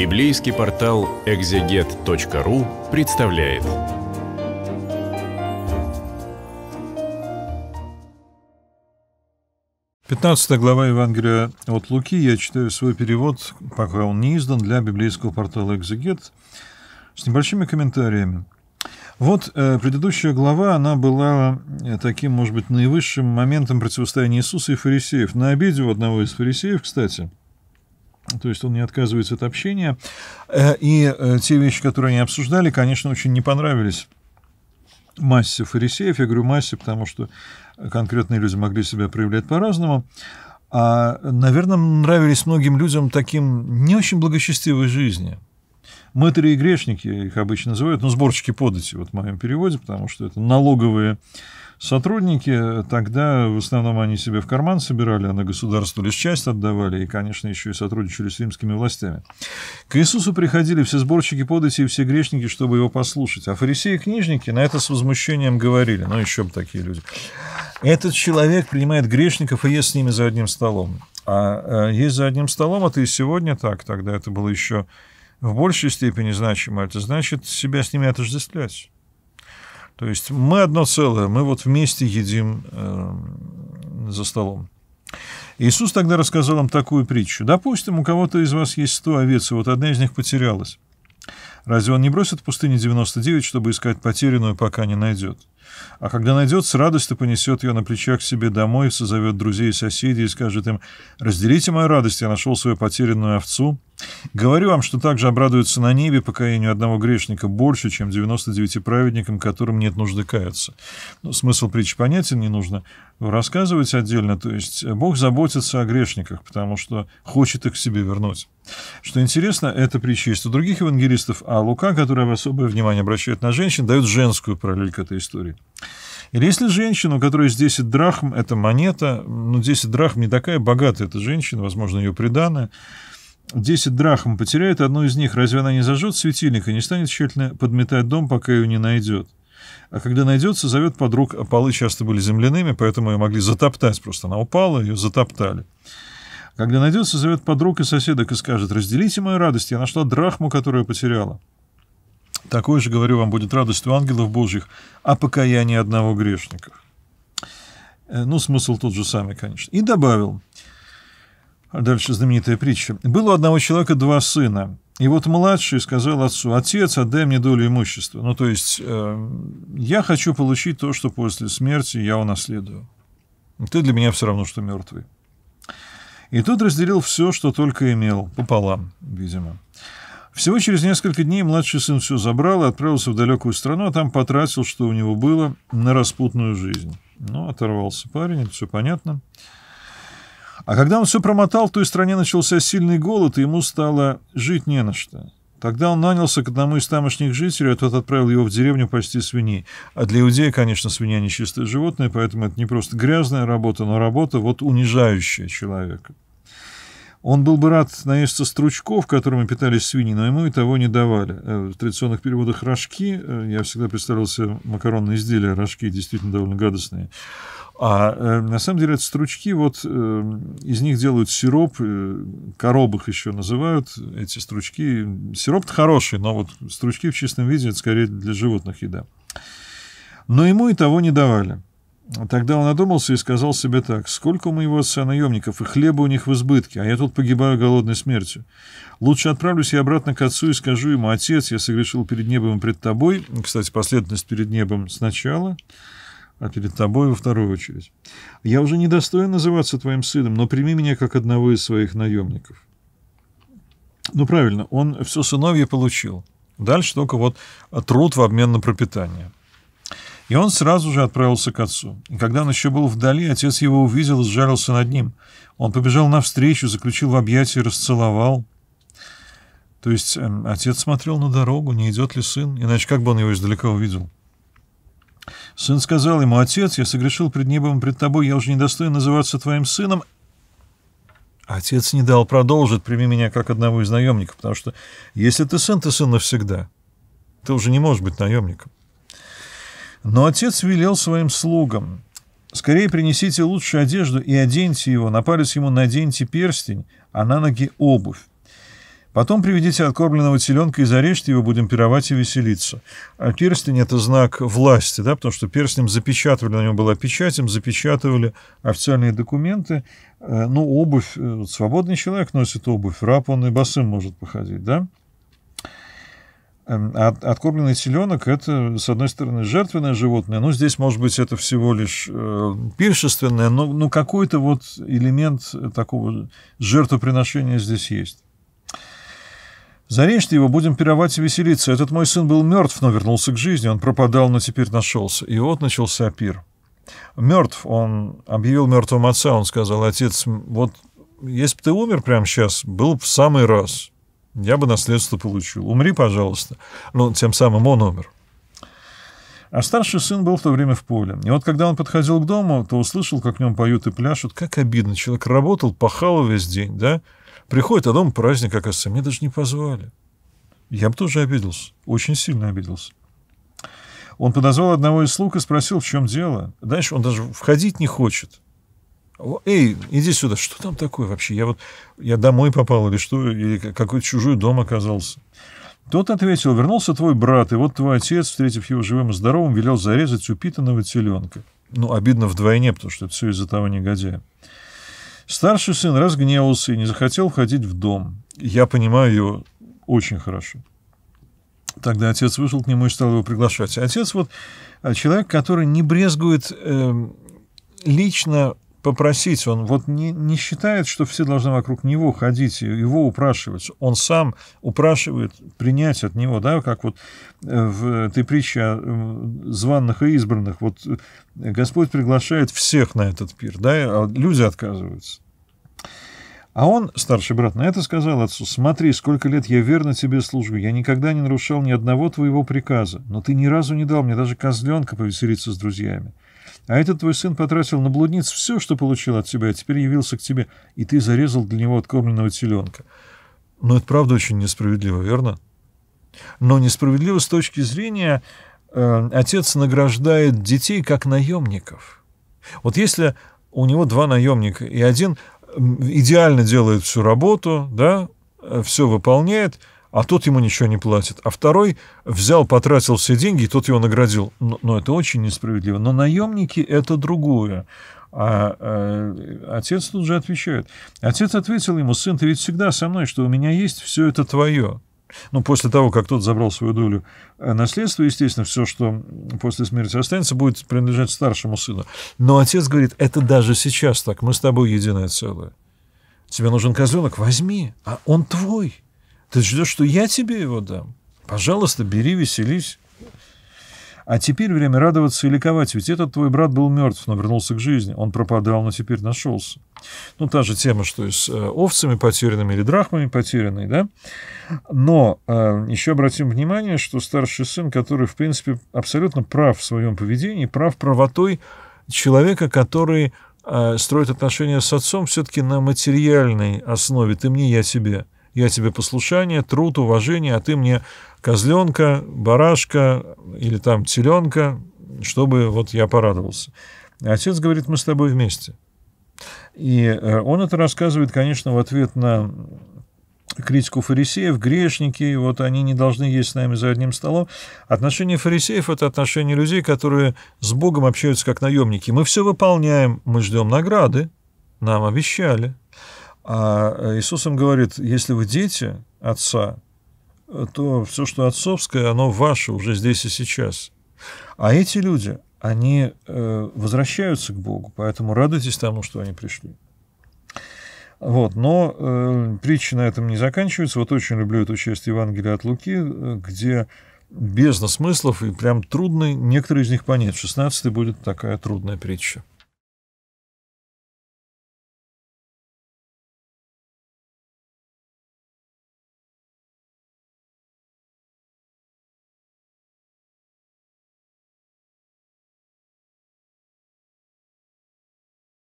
Библейский портал экзегет.ру представляет. Пятнадцатая глава Евангелия от Луки. Я читаю свой перевод, пока он не издан, для библейского портала «Экзегет» с небольшими комментариями. Вот э, предыдущая глава, она была э, таким, может быть, наивысшим моментом противостояния Иисуса и фарисеев. На обеде у одного из фарисеев, кстати – то есть он не отказывается от общения. Э, и э, те вещи, которые они обсуждали, конечно, очень не понравились массе фарисеев. Я говорю массе, потому что конкретные люди могли себя проявлять по-разному. А, наверное, нравились многим людям таким не очень благочестивой жизни. Мытари и грешники их обычно называют, но ну, сборщики подати, вот в моем переводе, потому что это налоговые Сотрудники э, тогда, в основном, они себе в карман собирали, а на государство лишь часть отдавали, и, конечно, еще и сотрудничали с римскими властями. К Иисусу приходили все сборщики подати и все грешники, чтобы его послушать. А фарисеи и книжники на это с возмущением говорили. Ну, еще бы такие люди. Этот человек принимает грешников и ест с ними за одним столом. А э, есть за одним столом, это а и сегодня так, тогда это было еще в большей степени значимо. Это значит себя с ними отождествлять. То есть мы одно целое, мы вот вместе едим э, за столом. Иисус тогда рассказал им такую притчу. Допустим, у кого-то из вас есть сто овец, и вот одна из них потерялась. Разве он не бросит в пустыне 99, чтобы искать потерянную, пока не найдет? А когда найдет, с радостью понесет ее на плечах к себе домой, созовет друзей и соседей и скажет им, «Разделите мою радость, я нашел свою потерянную овцу». Говорю вам, что также обрадуется на небе покаянию одного грешника больше, чем 99 праведникам, которым нет нужды каяться. Ну, смысл притчи понятен, не нужно рассказывать отдельно. То есть Бог заботится о грешниках, потому что хочет их к себе вернуть. Что интересно, это притча есть у других евангелистов, а Лука, который особое внимание обращает на женщин, дает женскую параллель к этой истории. Или если женщина, у которой есть 10 драхм, это монета, ну, 10 драхм не такая богатая эта женщина, возможно, ее приданная, Десять драхм потеряет одну из них, разве она не зажжет светильник и не станет тщательно подметать дом, пока ее не найдет? А когда найдется, зовет подруг. А полы часто были земляными, поэтому ее могли затоптать просто. Она упала, ее затоптали. Когда найдется, зовет подруг и соседок и скажет, «Разделите мою радость, я нашла драхму, которую потеряла». Такой же, говорю вам, будет радость у ангелов Божьих а покаяние одного грешника. Э, ну, смысл тот же самый, конечно. И добавил, а дальше знаменитая притча. «Было у одного человека два сына, и вот младший сказал отцу, «Отец, отдай мне долю имущества». Ну, то есть, э, я хочу получить то, что после смерти я унаследую. Ты для меня все равно, что мертвый. И тут разделил все, что только имел, пополам, видимо. Всего через несколько дней младший сын все забрал и отправился в далекую страну, а там потратил, что у него было, на распутную жизнь. Ну, оторвался парень, это все понятно. Понятно. А когда он все промотал, в той стране начался сильный голод, и ему стало жить не на что. Тогда он нанялся к одному из тамошних жителей, а тот отправил его в деревню пасти свиней. А для иудея, конечно, свинья не чистое животное, поэтому это не просто грязная работа, но работа вот унижающая человека. Он был бы рад наесться стручков, которыми питались свиньи, но ему и того не давали. Э, в традиционных переводах рожки, э, я всегда представлял себе макаронные изделия, рожки действительно довольно гадостные, а э, на самом деле это стручки, вот э, из них делают сироп, э, коробок еще называют эти стручки. Сироп-то хороший, но вот стручки в чистом виде, это скорее для животных еда. Но ему и того не давали. Тогда он одумался и сказал себе так, сколько у моего отца наемников, и хлеба у них в избытке, а я тут погибаю голодной смертью. Лучше отправлюсь я обратно к отцу и скажу ему, отец, я согрешил перед небом и пред тобой. Кстати, последовательность перед небом сначала – а перед тобой во вторую очередь. Я уже не достоин называться твоим сыном, но прими меня как одного из своих наемников. Ну, правильно, он все сыновье получил. Дальше только вот труд в обмен на пропитание. И он сразу же отправился к отцу. И когда он еще был вдали, отец его увидел и сжарился над ним. Он побежал навстречу, заключил в объятия, расцеловал. То есть эм, отец смотрел на дорогу, не идет ли сын, иначе как бы он его издалека увидел. Сын сказал ему, «Отец, я согрешил пред небом и пред тобой, я уже не достоин называться твоим сыном». Отец не дал продолжить, прими меня как одного из наемников, потому что если ты сын, ты сын навсегда. Ты уже не можешь быть наемником. Но отец велел своим слугам, «Скорее принесите лучшую одежду и оденьте его, на палец ему наденьте перстень, а на ноги обувь. Потом приведите откормленного теленка и зарежьте его, будем пировать и веселиться. А перстень — это знак власти, да, потому что перстнем запечатывали, на нем была печать, им запечатывали официальные документы. Э, ну, обувь, э, свободный человек носит обувь, раб он и босым может походить, да. Эм, а откормленный теленок – это, с одной стороны, жертвенное животное, но ну, здесь, может быть, это всего лишь э, пиршественное, но, но какой-то вот элемент такого жертвоприношения здесь есть. Заречьте его, будем пировать и веселиться. Этот мой сын был мертв, но вернулся к жизни. Он пропадал, но теперь нашелся. И вот начался пир. Мертв, он объявил мертвым отца. Он сказал, отец, вот если бы ты умер прямо сейчас, был бы в самый раз. Я бы наследство получил. Умри, пожалуйста. Ну, тем самым он умер. А старший сын был в то время в поле. И вот когда он подходил к дому, то услышал, как в нем поют и пляшут. Как обидно. Человек работал, пахал весь день, да? Приходит, а дома праздник, оказывается, Мне даже не позвали. Я бы тоже обиделся, очень сильно обиделся. Он подозвал одного из слуг и спросил, в чем дело. Дальше он даже входить не хочет. Эй, иди сюда, что там такое вообще? Я вот, я домой попал или что, или какой-то чужой дом оказался. Тот ответил, вернулся твой брат, и вот твой отец, встретив его живым и здоровым, велел зарезать упитанного теленка. Ну, обидно вдвойне, потому что это все из-за того негодяя. Старший сын разгневался и не захотел ходить в дом. Я понимаю его очень хорошо. Тогда отец вышел к нему и стал его приглашать. Отец вот э, человек, который не брезгует э, лично попросить, он вот не, не считает, что все должны вокруг него ходить, его упрашивать. Он сам упрашивает принять от него, да, как вот э, в этой притче о званных и избранных. Вот э, Господь приглашает всех на этот пир, да, а люди отказываются. А он, старший брат, на это сказал отцу, «Смотри, сколько лет я верно тебе служу, я никогда не нарушал ни одного твоего приказа, но ты ни разу не дал мне даже козленка повеселиться с друзьями. А этот твой сын потратил на блудниц все, что получил от тебя, а теперь явился к тебе, и ты зарезал для него откормленного теленка. Но ну, это правда очень несправедливо, верно? Но несправедливо с точки зрения э, отец награждает детей как наемников. Вот если у него два наемника, и один идеально делает всю работу, да, э, все выполняет – а тот ему ничего не платит. А второй взял, потратил все деньги, и тот его наградил. Но, но это очень несправедливо. Но наемники — это другое. А, а отец тут же отвечает. Отец ответил ему, сын, ты ведь всегда со мной, что у меня есть все это твое. Ну, после того, как тот забрал свою долю э, наследства, естественно, все, что после смерти останется, будет принадлежать старшему сыну. Но отец говорит, это даже сейчас так, мы с тобой единое целое. Тебе нужен козленок, возьми, а он твой. Ты ждешь, что я тебе его дам? Пожалуйста, бери, веселись. А теперь время радоваться и ликовать, ведь этот твой брат был мертв, но вернулся к жизни. Он пропадал, но теперь нашелся. Ну, та же тема, что и с э, овцами потерянными или драхмами потерянной, да? Но э, еще обратим внимание, что старший сын, который, в принципе, абсолютно прав в своем поведении, прав правотой человека, который э, строит отношения с отцом все-таки на материальной основе «ты мне, я тебе» я тебе послушание, труд, уважение, а ты мне козленка, барашка или там теленка, чтобы вот я порадовался. Отец говорит, мы с тобой вместе. И э, он это рассказывает, конечно, в ответ на критику фарисеев, грешники, вот они не должны есть с нами за одним столом. Отношение фарисеев – это отношение людей, которые с Богом общаются как наемники. Мы все выполняем, мы ждем награды, нам обещали – а э, Иисус им говорит, если вы дети отца, э, то все, что отцовское, оно ваше уже здесь и сейчас. А эти люди, они э, возвращаются к Богу, поэтому радуйтесь тому, что они пришли. Вот, но э, притча на этом не заканчивается. Вот очень люблю эту часть Евангелия от Луки, где бездна смыслов, и прям трудно некоторые из них понять. 16 будет такая трудная притча.